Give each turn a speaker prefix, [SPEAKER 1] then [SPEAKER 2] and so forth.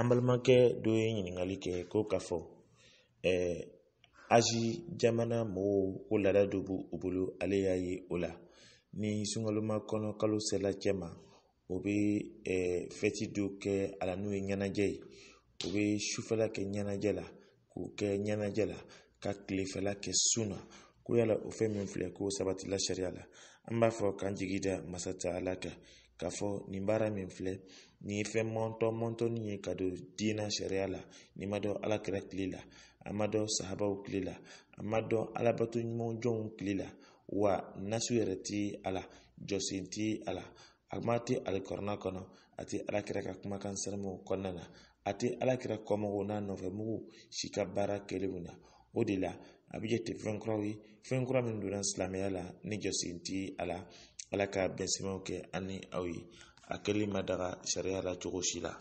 [SPEAKER 1] an balimakɛ dɔ ye ɲininkali kɛ ko ka fɔ eh, azi jamana mɔgɔw ko laada dɔ b'u bolo ale y'a ye o la ni sunkaloma kɔnɔ kalo sela cɛ ma o bɛ fɛti dɔ kɛ a la n'o ye ɲɛnajɛ ye o bɛ sufɛla kɛ ɲɛnajɛ la k'o kɛ ɲɛnajɛ la ka tilefɛla kɛ sun na kuyala o fɛn min filɛ ko sabatila sariya la an b'a fɔ k'an jigi da masa taala kan k'a fɔ nin baara min filɛ nin ye fɛn mɔntɔn mɔntɔnni ye ka don diina sariya la nin ma dɔn ala kɛra tile la a ma dɔn sahabaw tile la a ma dɔn alabato ɲuman jɔnw tile la wa nasu yɛrɛ ti a la jɔsen ti a la a ma tɛ alikɔrɔna kɔnɔ a tɛ ala kɛra ka kumakan siramaw kɔnɔna na a tɛ ala kɛra kɔmɔgɔw n'a nɔfɛ mugu si ka baara kɛlenw na o de la a bɛ jɛ tɛ fɛn kuraw ye fɛn kura min donna silamɛya la ni jɔsen ti a la ala ka bɛn sɛmɛw kɛ ani aw ye a kɛli ma daga sariya la cogo si la